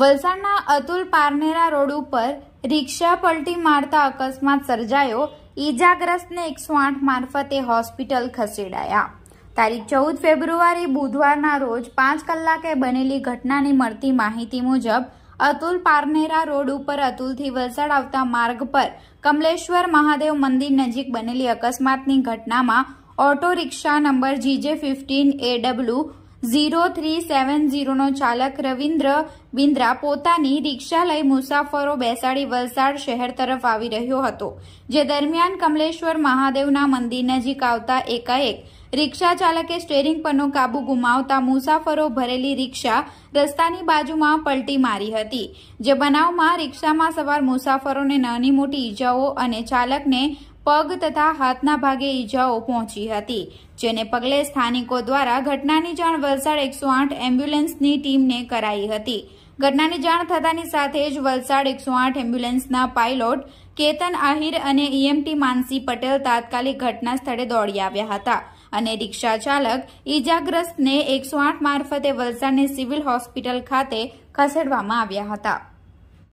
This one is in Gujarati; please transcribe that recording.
વલસાડના અતુલ પારનેરા રોડ ઉપર રિક્ષા પલટી મારતા અકસ્માત સર્જાયો ઈજાગ્રસ્તને એકસો આઠ મારફતે હોસ્પિટલ ખસેડાયા તારીખ ચૌદ ફેબ્રુઆરી બુધવારના રોજ પાંચ કલાકે બનેલી ઘટનાની મળતી માહિતી મુજબ અતુલ પારનેરા રોડ ઉપર અતુલથી વલસાડ આવતા માર્ગ પર કમલેશ્વર મહાદેવ મંદિર નજીક બનેલી અકસ્માતની ઘટનામાં ઓટો રિક્ષા number GJ fifteen A W zero three seven ઝીરોનો ચાલક રવિન્દ્ર બિન્દ્રા પોતાની રિક્ષા લઈ મુસાફરો બેસાડી વલસાડ શહેર તરફ આવી રહ્યો હતો જે દરમિયાન કમલેશ્વર મહાદેવના મંદિર નજીક આવતા એકાએક રિક્ષા ચાલકે સ્ટેરિંગ પરનો કાબુ ગુમાવતા મુસાફરો ભરેલી રિક્ષા રસ્તાની બાજુમાં પલટી મારી હતી જે બનાવમાં રિક્ષામાં સવાર મુસાફરોને નાની મોટી ઈજાઓ અને ચાલકને પગ તથા હાથના ભાગે ઈજાઓ પહોંચી હતી જેને પગલે સ્થાનિકો દ્વારા ઘટનાની જાણ વલસાડ એકસો આઠ એમ્બ્યુલન્સની ટીમને કરાઈ હતી ઘટનાની જાણ થતાની સાથે જ વલસાડ એકસો આઠ એમ્બ્યુલન્સના પાયલોટ કેતન આહિર અને ઈએમટી માનસી પટેલ તાત્કાલિક ઘટના સ્થળે દોડી આવ્યા હતા અને રિક્ષા ચાલક ઈજાગ્રસ્તને એકસો આઠ મારફતે વલસાડની સિવિલ હોસ્પિટલ ખાતે ખસેડવામાં આવ્યા હતા